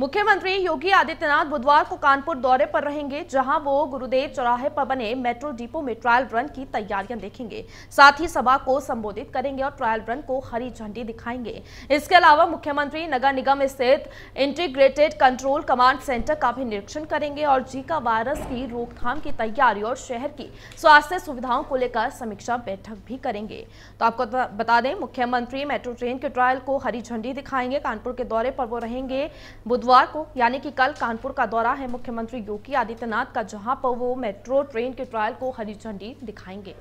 मुख्यमंत्री योगी आदित्यनाथ बुधवार को कानपुर दौरे पर रहेंगे जहां वो गुरुदेव चौराहे पर बने मेट्रो डिपो में ट्रायल रन की तैयारियां देखेंगे साथ ही सभा को संबोधित करेंगे और ट्रायल रन को हरी झंडी दिखाएंगे इसके अलावा मुख्यमंत्री नगर निगम स्थित इंटीग्रेटेड कंट्रोल कमांड सेंटर का भी निरीक्षण करेंगे और जीका वायरस की रोकथाम की तैयारी और शहर की स्वास्थ्य सुविधाओं को लेकर समीक्षा बैठक भी करेंगे तो आपको बता दें मुख्यमंत्री मेट्रो ट्रेन के ट्रायल को हरी झंडी दिखाएंगे कानपुर के दौरे पर वो रहेंगे बुधवार बुधवार को यानी कि कल कानपुर का दौरा है मुख्यमंत्री योगी आदित्यनाथ का जहां पर वो मेट्रो ट्रेन के ट्रायल को हरी झंडी दिखाएंगे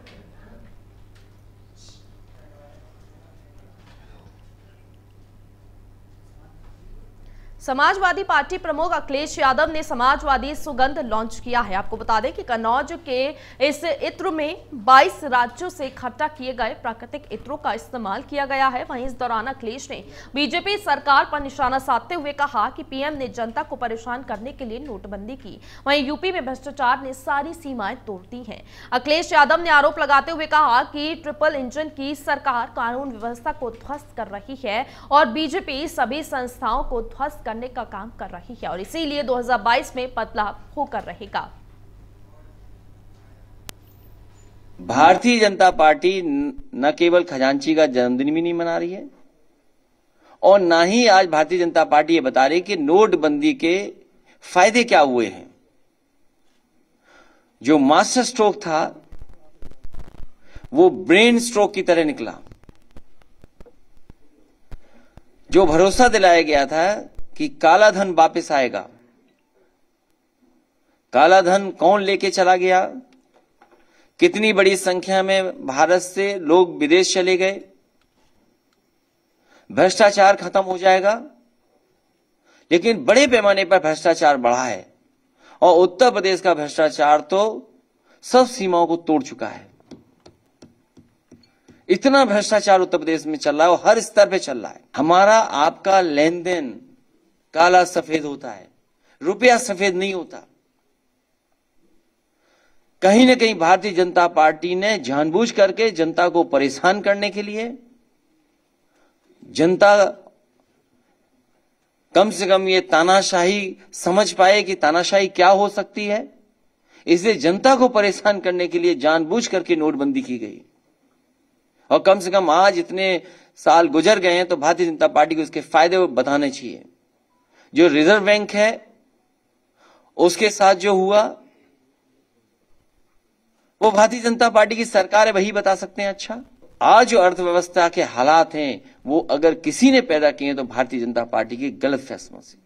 समाजवादी पार्टी प्रमुख अखिलेश यादव ने समाजवादी सुगंध लॉन्च किया है आपको बता दें कि कन्नौज के इस इत्र में 22 राज्यों से इकट्ठा किए गए प्राकृतिक इत्रों का इस्तेमाल किया गया है वहीं इस दौरान अखिलेश ने बीजेपी सरकार पर निशाना साधते हुए कहा कि पीएम ने जनता को परेशान करने के लिए नोटबंदी की वहीं यूपी में भ्रष्टाचार ने सारी सीमाएं तोड़ दी है अखिलेश यादव ने आरोप लगाते हुए कहा कि ट्रिपल इंजन की सरकार कानून व्यवस्था को ध्वस्त कर रही है और बीजेपी सभी संस्थाओं को ध्वस्त कर करने का काम कर रही है और इसीलिए 2022 में बदलाव होकर रहेगा भारतीय जनता पार्टी न केवल खजांची का जन्मदिन भी नहीं मना रही है और ना ही आज भारतीय जनता पार्टी ये बता रही कि नोटबंदी के फायदे क्या हुए हैं जो मास्टर स्ट्रोक था वो ब्रेन स्ट्रोक की तरह निकला जो भरोसा दिलाया गया था कि काला धन वापस आएगा काला धन कौन लेके चला गया कितनी बड़ी संख्या में भारत से लोग विदेश चले गए भ्रष्टाचार खत्म हो जाएगा लेकिन बड़े पैमाने पर भ्रष्टाचार बढ़ा है और उत्तर प्रदेश का भ्रष्टाचार तो सब सीमाओं को तोड़ चुका है इतना भ्रष्टाचार उत्तर प्रदेश में चल रहा है और हर स्तर पे चल रहा है हमारा आपका लेन देन काला सफेद होता है रुपया सफेद नहीं होता कहीं ना कहीं भारतीय जनता पार्टी ने जानबूझ करके जनता को परेशान करने के लिए जनता कम से कम ये तानाशाही समझ पाए कि तानाशाही क्या हो सकती है इसलिए जनता को परेशान करने के लिए जानबूझ करके नोटबंदी की गई और कम से कम आज इतने साल गुजर गए हैं तो भारतीय जनता पार्टी को इसके फायदे बताने चाहिए जो रिजर्व बैंक है उसके साथ जो हुआ वो भारतीय जनता पार्टी की सरकार है वही बता सकते हैं अच्छा आज जो अर्थव्यवस्था के हालात हैं वो अगर किसी ने पैदा किए तो भारतीय जनता पार्टी के गलत फैसलों से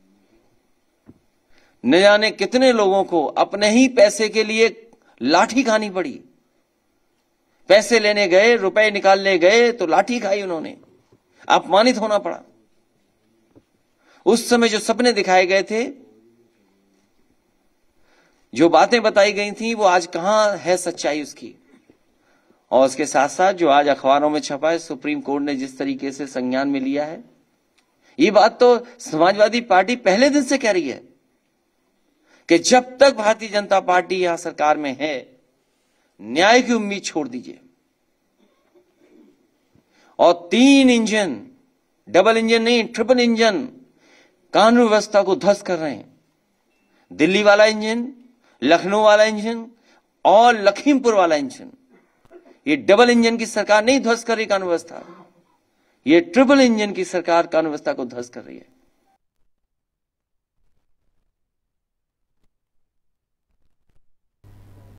न जाने कितने लोगों को अपने ही पैसे के लिए लाठी खानी पड़ी पैसे लेने गए रुपए निकालने गए तो लाठी खाई उन्होंने अपमानित होना पड़ा उस समय जो सपने दिखाए गए थे जो बातें बताई गई थी वो आज कहां है सच्चाई उसकी और उसके साथ साथ जो आज अखबारों में छपा है सुप्रीम कोर्ट ने जिस तरीके से संज्ञान में लिया है ये बात तो समाजवादी पार्टी पहले दिन से कह रही है कि जब तक भारतीय जनता पार्टी यहां सरकार में है न्याय की उम्मीद छोड़ दीजिए और तीन इंजन डबल इंजन नहीं ट्रिपल इंजन कानून व्यवस्था को ध्वस्त कर रहे हैं दिल्ली वाला इंजन लखनऊ वाला इंजन और लखीमपुर वाला इंजन ये डबल इंजन की सरकार नहीं ध्वस्त कर रही कानून व्यवस्था ये ट्रिपल इंजन की सरकार कानून व्यवस्था को ध्वस्त कर रही है